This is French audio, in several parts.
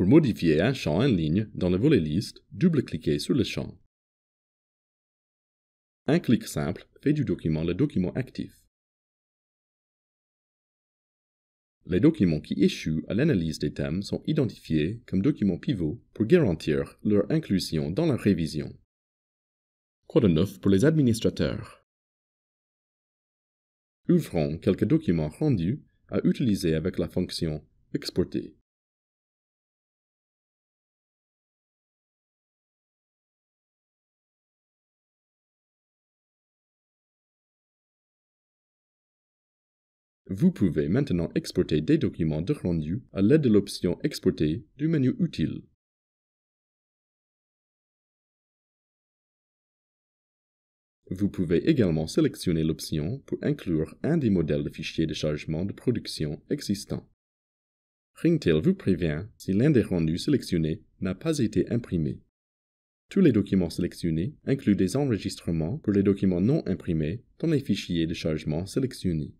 Pour modifier un champ en ligne dans le volet liste, double-cliquez sur le champ. Un clic simple fait du document le document actif. Les documents qui échouent à l'analyse des thèmes sont identifiés comme documents pivots pour garantir leur inclusion dans la révision. Quoi de neuf pour les administrateurs Ouvrons quelques documents rendus à utiliser avec la fonction Exporter. Vous pouvez maintenant exporter des documents de rendu à l'aide de l'option Exporter du menu Utile. Vous pouvez également sélectionner l'option pour inclure un des modèles de fichiers de chargement de production existants. Ringtail vous prévient si l'un des rendus sélectionnés n'a pas été imprimé. Tous les documents sélectionnés incluent des enregistrements pour les documents non imprimés dans les fichiers de chargement sélectionnés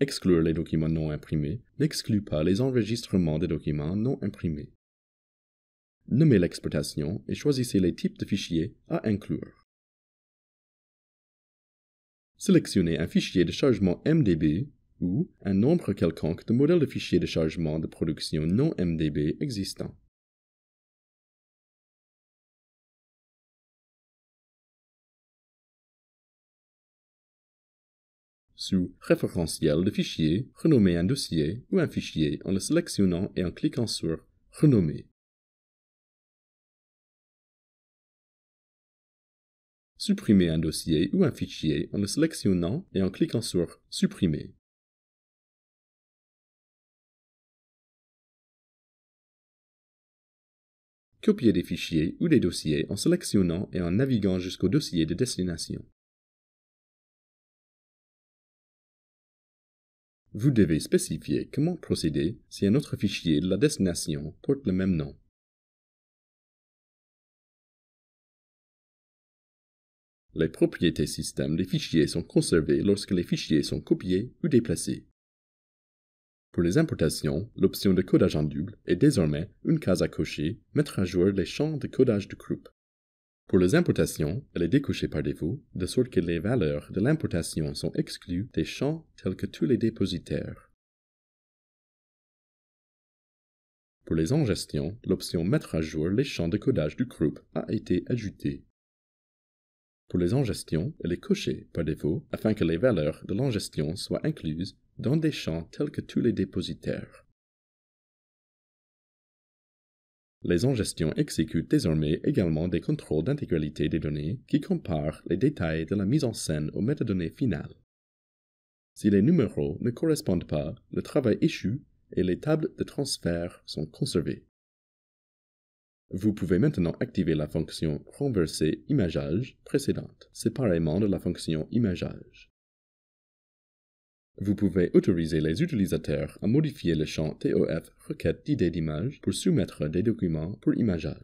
exclure les documents non imprimés n'exclut pas les enregistrements des documents non imprimés. Nommez l'exploitation et choisissez les types de fichiers à inclure. Sélectionnez un fichier de chargement MDB ou un nombre quelconque de modèles de fichiers de chargement de production non MDB existants. sous Référentiel de fichier, renommer un dossier ou un fichier en le sélectionnant et en cliquant sur Renommer. Supprimer un dossier ou un fichier en le sélectionnant et en cliquant sur Supprimer. copier des fichiers ou des dossiers en sélectionnant et en naviguant jusqu'au dossier de destination. Vous devez spécifier comment procéder si un autre fichier de la destination porte le même nom. Les propriétés système des fichiers sont conservées lorsque les fichiers sont copiés ou déplacés. Pour les importations, l'option de codage en double est désormais une case à cocher Mettre à jour les champs de codage de groupe. Pour les importations, elle est décochée par défaut, de sorte que les valeurs de l'importation sont exclues des champs tels que tous les dépositaires. Pour les ingestions, l'option Mettre à jour les champs de codage du groupe a été ajoutée. Pour les ingestions, elle est cochée par défaut afin que les valeurs de l'ingestion soient incluses dans des champs tels que tous les dépositaires. Les ingestions exécutent désormais également des contrôles d'intégralité des données qui comparent les détails de la mise en scène aux métadonnées finales. Si les numéros ne correspondent pas, le travail échoue et les tables de transfert sont conservées. Vous pouvez maintenant activer la fonction Renverser imageage précédente, séparément de la fonction imageage. Vous pouvez autoriser les utilisateurs à modifier le champ TOF requête d'idées d'image pour soumettre des documents pour imageage.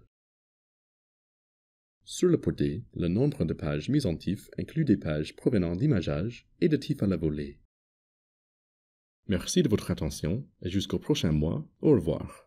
Sur le porté, le nombre de pages mises en TIFF inclut des pages provenant d'imageage et de TIFF à la volée. Merci de votre attention et jusqu'au prochain mois, au revoir.